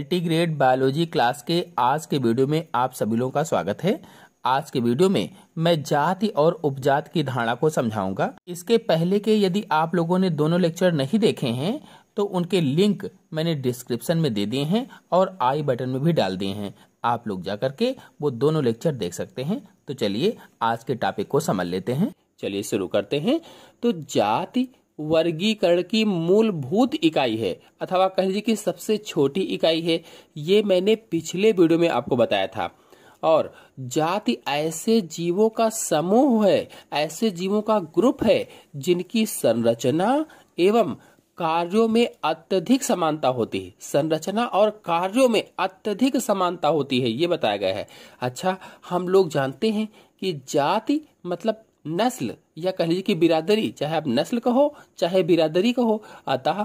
multigrade biology class के आज के वीडियो में आप सभी लोगों का स्वागत है आज के वीडियो में मैं जाति और उपजात की धारणा को समझाऊंगा इसके पहले के यदि आप लोगों ने दोनों लेक्चर नहीं देखे हैं तो उनके लिंक मैंने डिस्क्रिप्शन में दे दिए हैं और आई बटन में भी डाल दिए हैं आप लोग जा करके वो दोनों लेक्चर देख सकते हैं तो चलिए आज के टॉपिक को समझ लेते हैं चलिए शुरू करते हैं तो जाति वर्गीकरण की मूलभूत इकाई है अथवा कह लीजिए कि सबसे छोटी इकाई है ये मैंने पिछले वीडियो में आपको बताया था और जाति ऐसे जीवों का समूह है ऐसे जीवों का ग्रुप है जिनकी संरचना एवं कार्यों में अत्यधिक समानता होती है संरचना और कार्यों में अत्यधिक समानता होती है ये बताया गया है अच्छा हम लोग जानते हैं कि जाति मतलब नस्ल या कह लीजिए कि बिरादरी चाहे आप नस्ल कहो चाहे बिरादरी कहो अतः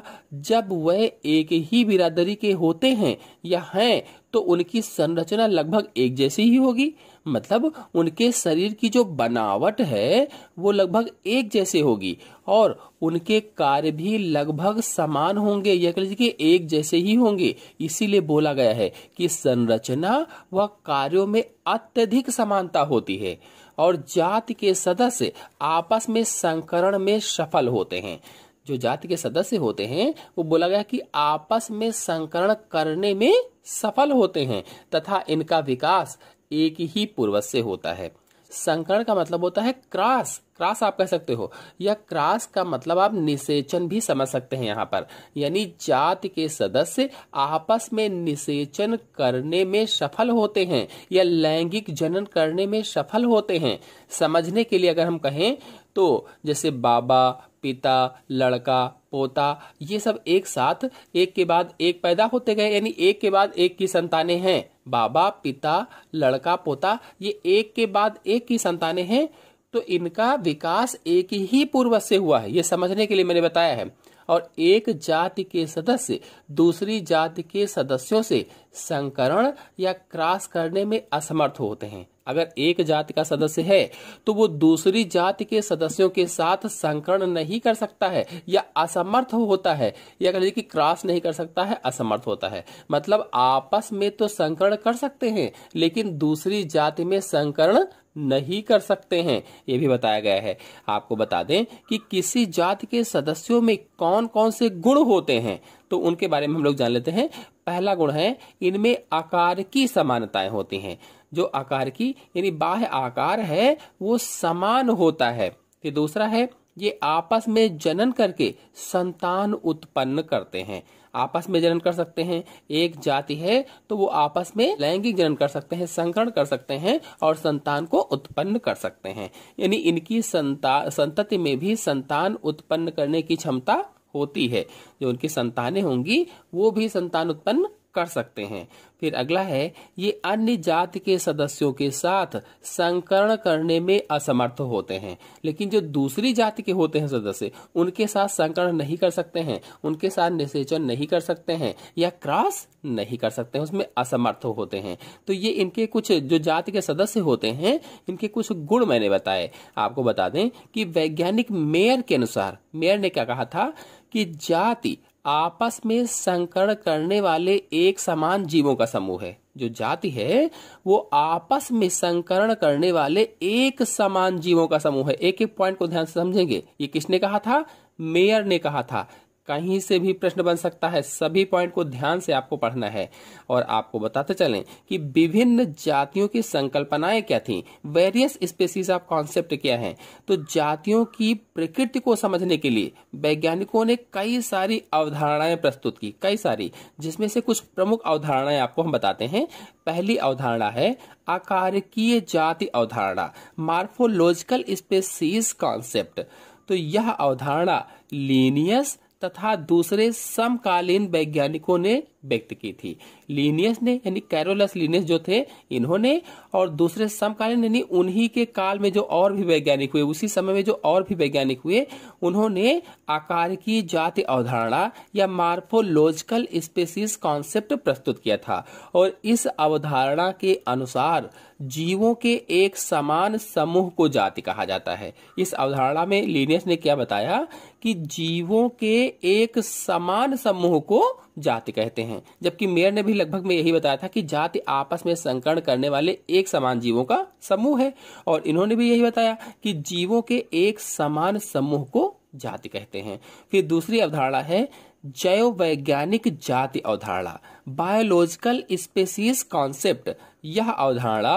जब वह एक ही बिरादरी के होते हैं या हैं तो उनकी संरचना लगभग एक जैसी ही होगी मतलब उनके शरीर की जो बनावट है वो लगभग एक जैसे होगी और उनके कार्य भी लगभग समान होंगे या कह लीजिए कि एक जैसे ही होंगे इसीलिए बोला गया है कि संरचना व कार्यों में अत्यधिक समानता होती है और जाति के सदस्य आपस में संकरण में सफल होते हैं जो जाति के सदस्य होते हैं वो बोला गया कि आपस में संकरण करने में सफल होते हैं तथा इनका विकास एक ही पूर्वज से होता है संकरण का मतलब होता है क्रास क्रास आप कह सकते हो या क्रास का मतलब आप निषेचन भी समझ सकते हैं यहाँ पर यानी जाति के सदस्य आपस में निषेचन करने में सफल होते हैं या लैंगिक जनन करने में सफल होते हैं समझने के लिए अगर हम कहें तो जैसे बाबा पिता लड़का पोता ये सब एक साथ एक के बाद एक पैदा होते गए यानी एक के बाद एक की संतानें हैं बाबा पिता लड़का पोता ये एक के बाद एक की संतानें हैं तो इनका विकास एक ही पूर्वज से हुआ है ये समझने के लिए मैंने बताया है और एक जाति के सदस्य दूसरी जाति के सदस्यों से संकरण या क्रॉस करने में असमर्थ होते हैं अगर एक जाति का सदस्य है तो वो दूसरी जाति के सदस्यों के साथ संकरण नहीं कर सकता है या असमर्थ होता है या कह लीजिए कि क्रॉस नहीं कर सकता है असमर्थ होता है मतलब आपस में तो संकरण कर सकते हैं लेकिन दूसरी जाति में संकरण नहीं कर सकते हैं ये भी बताया गया है आपको बता दें कि किसी जाति के सदस्यों में कौन कौन से गुण होते हैं तो उनके बारे में हम लोग जान लेते हैं पहला गुण है इनमें आकार की समानताएं होती हैं जो आकार की यानी बाह्य आकार है वो समान होता है फिर दूसरा है ये आपस में जनन करके संतान उत्पन्न करते हैं आपस में जनन कर सकते हैं एक जाति है तो वो आपस में लैंगिक जनन कर सकते हैं संकरण कर सकते हैं और संतान को उत्पन्न कर सकते हैं यानी इनकी संता संतति में भी संतान उत्पन्न करने की क्षमता होती है जो उनकी संतानें होंगी वो भी संतान उत्पन्न कर सकते हैं फिर अगला है ये अन्य जाति के सदस्यों के साथ संकरण करने में असमर्थ होते हैं लेकिन जो दूसरी जाति के होते हैं सदस्य उनके साथ संकरण नहीं कर सकते हैं उनके साथ निषेचन नहीं कर सकते हैं या क्रॉस नहीं कर सकते हैं उसमें असमर्थ होते हैं तो ये इनके कुछ जो जाति के सदस्य होते हैं इनके कुछ गुण मैंने बताए आपको बता दें कि वैज्ञानिक मेयर के अनुसार मेयर ने क्या कहा था कि जाति आपस में संकरण करने वाले एक समान जीवों का समूह है जो जाति है वो आपस में संकरण करने वाले एक समान जीवों का समूह है एक एक पॉइंट को ध्यान से समझेंगे ये किसने कहा था मेयर ने कहा था कहीं से भी प्रश्न बन सकता है सभी पॉइंट को ध्यान से आपको पढ़ना है और आपको बताते चलें कि विभिन्न जातियों की संकल्पनाएं क्या थी वेरियस स्पेसीज ऑफ कॉन्सेप्ट क्या है तो जातियों की प्रकृति को समझने के लिए वैज्ञानिकों ने कई सारी अवधारणाएं प्रस्तुत की कई सारी जिसमें से कुछ प्रमुख अवधारणाएं आपको हम बताते हैं पहली अवधारणा है आकारकीय जाति अवधारणा मार्फोलॉजिकल स्पेसीज कॉन्सेप्ट तो यह अवधारणा लीनियस तथा दूसरे समकालीन वैज्ञानिकों ने व्यक्त की थी लीनियस ने यानी कैरोलस लीनियस जो थे इन्होंने और दूसरे समकालीन यानी उन्हीं के काल में जो और भी वैज्ञानिक हुए उसी समय में जो और भी वैज्ञानिक हुए उन्होंने आकार की जाति अवधारणा या मार्फोलॉजिकल स्पेसिस कॉन्सेप्ट प्रस्तुत किया था और इस अवधारणा के अनुसार जीवों के एक समान समूह को जाति कहा जाता है इस अवधारणा में लीनियस ने क्या बताया कि जीवों के एक समान समूह को जाति कहते हैं जबकि मेयर ने भी लगभग में यही बताया था कि जाति आपस में संकरण करने वाले एक समान जीवों का समूह है और इन्होंने भी यही बताया कि जीवों के एक समान समूह को जाति कहते हैं फिर दूसरी अवधारणा है जैव वैज्ञानिक जाति अवधारणा बायोलॉजिकल स्पेसीज कॉन्सेप्ट यह अवधारणा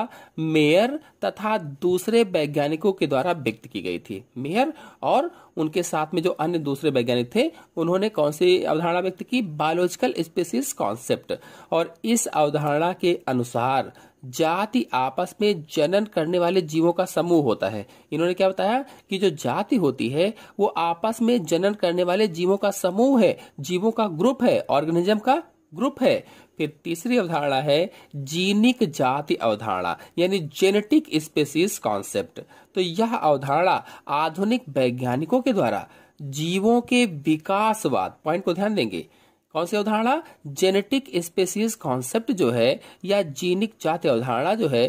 मेयर तथा दूसरे वैज्ञानिकों के द्वारा व्यक्त की गई थी मेयर और उनके साथ में जो अन्य दूसरे वैज्ञानिक थे उन्होंने कौन सी अवधारणा व्यक्त की बायोलॉजिकल स्पेसीज कॉन्सेप्ट और इस अवधारणा के अनुसार जाति आपस में जनन करने वाले जीवों का समूह होता है इन्होंने क्या बताया कि जो जाति होती है वो आपस में जनन करने वाले जीवों का समूह है जीवों का ग्रुप है ऑर्गेनिज्म का ग्रुप है फिर तीसरी अवधारणा है जीनिक जाति अवधारणा यानी जेनेटिक स्पेसिस कॉन्सेप्ट तो यह अवधारणा आधुनिक वैज्ञानिकों के द्वारा जीवों के विकासवाद पॉइंट को ध्यान देंगे कौन सी अवधारणा जेनेटिक स्पेसिस कॉन्सेप्ट जो है या जीनिक जाति अवधारणा जो है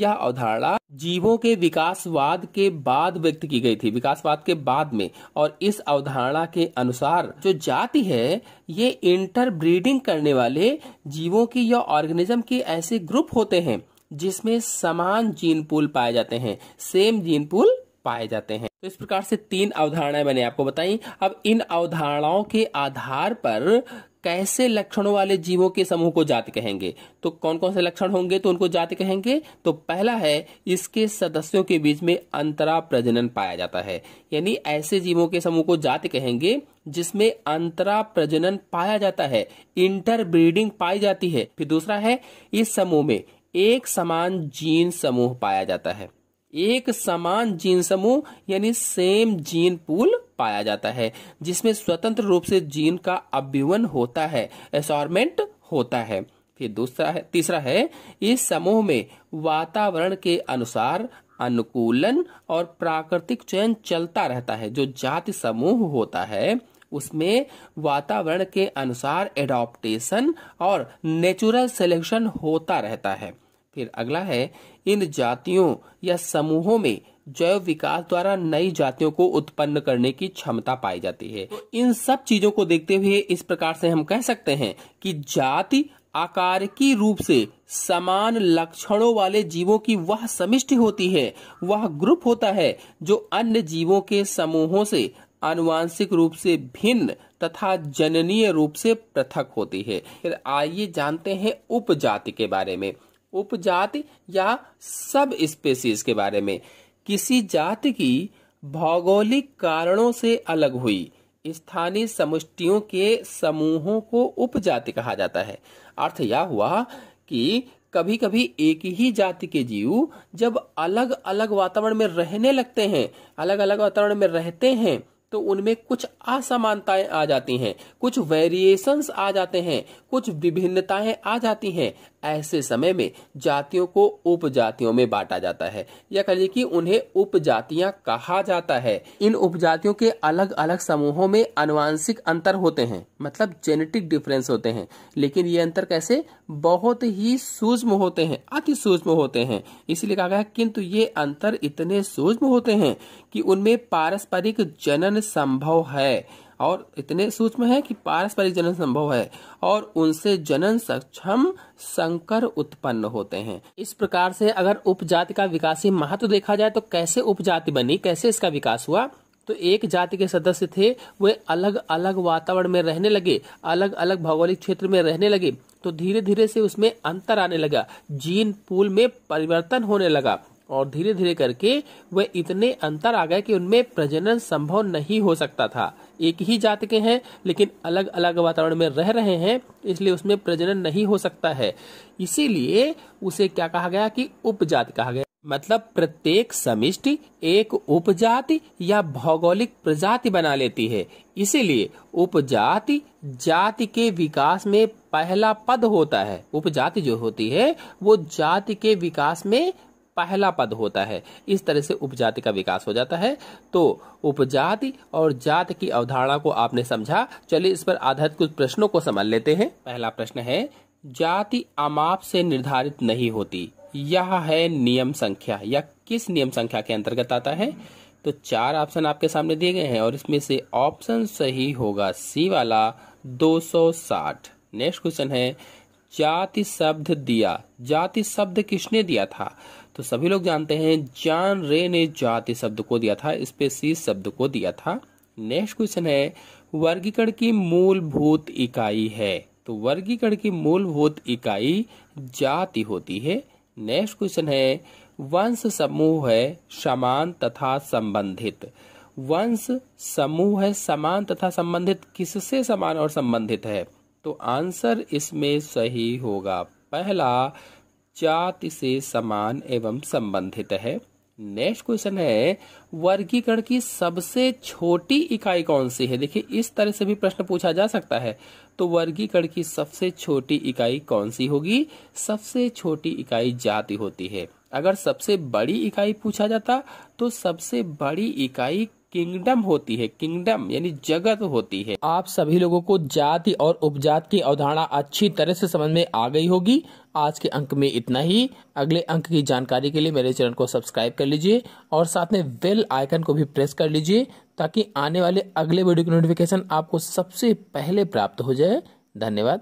यह अवधारणा जीवों के विकासवाद के बाद व्यक्त की गई थी विकासवाद के बाद में और इस अवधारणा के अनुसार जो जाति है ये इंटरब्रीडिंग करने वाले जीवों की या ऑर्गेनिज्म के ऐसे ग्रुप होते हैं जिसमें समान जीन पूल पाए जाते हैं सेम जीन पूल पाए जाते हैं तो इस प्रकार से तीन अवधारणाएं मैंने आपको बताई अब इन अवधारणाओं के आधार पर कैसे लक्षणों वाले जीवों के समूह को जाति कहेंगे तो कौन कौन से लक्षण होंगे तो उनको जाति कहेंगे तो पहला है इसके सदस्यों के बीच में अंतरा प्रजनन पाया जाता है यानी ऐसे जीवों के समूह को जाति कहेंगे जिसमें अंतरा प्रजनन पाया जाता है इंटरब्रीडिंग पाई जाती है फिर दूसरा है इस समूह में एक समान जीन समूह पाया जाता है एक समान जीन समूह यानी सेम जीन पूल पाया जाता है जिसमें स्वतंत्र रूप से जीन का अभ्युवन होता है एसॉर्मेंट होता है फिर दूसरा है तीसरा है इस समूह में वातावरण के अनुसार अनुकूलन और प्राकृतिक चयन चलता रहता है जो जाति समूह होता है उसमें वातावरण के अनुसार एडोप्टेशन और नेचुरल सिलेक्शन होता रहता है फिर अगला है इन जातियों या समूहों में जैव विकास द्वारा नई जातियों को उत्पन्न करने की क्षमता पाई जाती है तो इन सब चीजों को देखते हुए इस प्रकार से हम कह सकते हैं कि जाति आकार की रूप से समान लक्षणों वाले जीवों की वह समिष्टि होती है वह ग्रुप होता है जो अन्य जीवों के समूहों से अनुवांशिक रूप से भिन्न तथा जननीय रूप से पृथक होती है फिर आइए जानते हैं उपजाति के बारे में उपजाति या सब स्पेसीज के बारे में किसी जाति की भौगोलिक कारणों से अलग हुई स्थानीय समुष्टियों के समूहों को उपजाति कहा जाता है अर्थ यह हुआ कि कभी कभी एक ही जाति के जीव जब अलग अलग वातावरण में रहने लगते हैं अलग अलग वातावरण में रहते हैं तो उनमें कुछ असमानताएं आ जाती हैं कुछ वेरिएशंस आ जाते हैं कुछ विभिन्नताएं आ जाती हैं ऐसे समय में जातियों को उपजातियों में बांटा जाता है या कहिए कि उन्हें उपजातियां कहा जाता है इन उपजातियों के अलग अलग समूहों में अनुवांशिक अंतर होते हैं मतलब जेनेटिक डिफरेंस होते हैं लेकिन ये अंतर कैसे बहुत ही सूक्ष्म होते हैं अति सूक्ष्म होते हैं इसलिए कहा गया किंतु ये अंतर इतने सूक्ष्म होते हैं कि उनमें पारस्परिक जनन संभव है और इतने सूक्ष्म है कि पारस्परिक जनन संभव है और उनसे जनन सक्षम संकर उत्पन्न होते हैं इस प्रकार से अगर उपजाति का विकासी महत्व देखा जाए तो कैसे उपजाति बनी कैसे इसका विकास हुआ तो एक जाति के सदस्य थे वे अलग अलग वातावरण में रहने लगे अलग अलग भौगोलिक क्षेत्र में रहने लगे तो धीरे धीरे से उसमें अंतर आने लगा जीन पूल में परिवर्तन होने लगा और धीरे धीरे करके वे इतने अंतर आ गए कि उनमें प्रजनन संभव नहीं हो सकता था एक ही जात के हैं लेकिन अलग अलग वातावरण में रह रहे हैं इसलिए उसमें प्रजनन नहीं हो सकता है इसीलिए उसे क्या कहा गया कि उपजात कहा गया मतलब प्रत्येक समिष्टि एक उपजाति या भौगोलिक प्रजाति बना लेती है इसीलिए उपजाति जाति के विकास में पहला पद होता है उपजाति जो होती है वो जाति के विकास में पहला पद होता है इस तरह से उपजाति का विकास हो जाता है तो उपजाति और जात की अवधारणा को आपने समझा चलिए इस पर आधारित कुछ प्रश्नों को समझ लेते हैं पहला प्रश्न है जाति अमाप से निर्धारित नहीं होती यह है नियम संख्या या किस नियम संख्या के अंतर्गत आता है तो चार ऑप्शन आपके सामने दिए गए हैं और इसमें से ऑप्शन सही होगा सी वाला 260 नेक्स्ट क्वेश्चन है जाति शब्द दिया जाति शब्द किसने दिया था तो सभी लोग जानते हैं जान रे ने जाति शब्द को दिया था स्पेसी शब्द को दिया था नेक्स्ट क्वेश्चन है वर्गीकरण की मूलभूत इकाई है तो वर्गीकरण की मूलभूत इकाई जाति होती है नेक्स्ट क्वेश्चन है वंश समूह है समान तथा संबंधित वंश समूह है समान तथा संबंधित किससे समान और संबंधित है तो आंसर इसमें सही होगा पहला जाति से समान एवं संबंधित है नेक्स्ट क्वेश्चन है वर्गीकरण की सबसे छोटी इकाई कौन सी है देखिए इस तरह से भी प्रश्न पूछा जा सकता है तो वर्गीकरण की सबसे छोटी इकाई कौन सी होगी सबसे छोटी इकाई जाति होती है अगर सबसे बड़ी इकाई पूछा जाता तो सबसे बड़ी इकाई किंगडम होती है किंगडम यानी जगत होती है आप सभी लोगों को जाति और उपजात की अवधारणा अच्छी तरह से समझ में आ गई होगी आज के अंक में इतना ही अगले अंक की जानकारी के लिए मेरे चैनल को सब्सक्राइब कर लीजिए और साथ में बेल आइकन को भी प्रेस कर लीजिए ताकि आने वाले अगले वीडियो की नोटिफिकेशन आपको सबसे पहले प्राप्त हो जाए धन्यवाद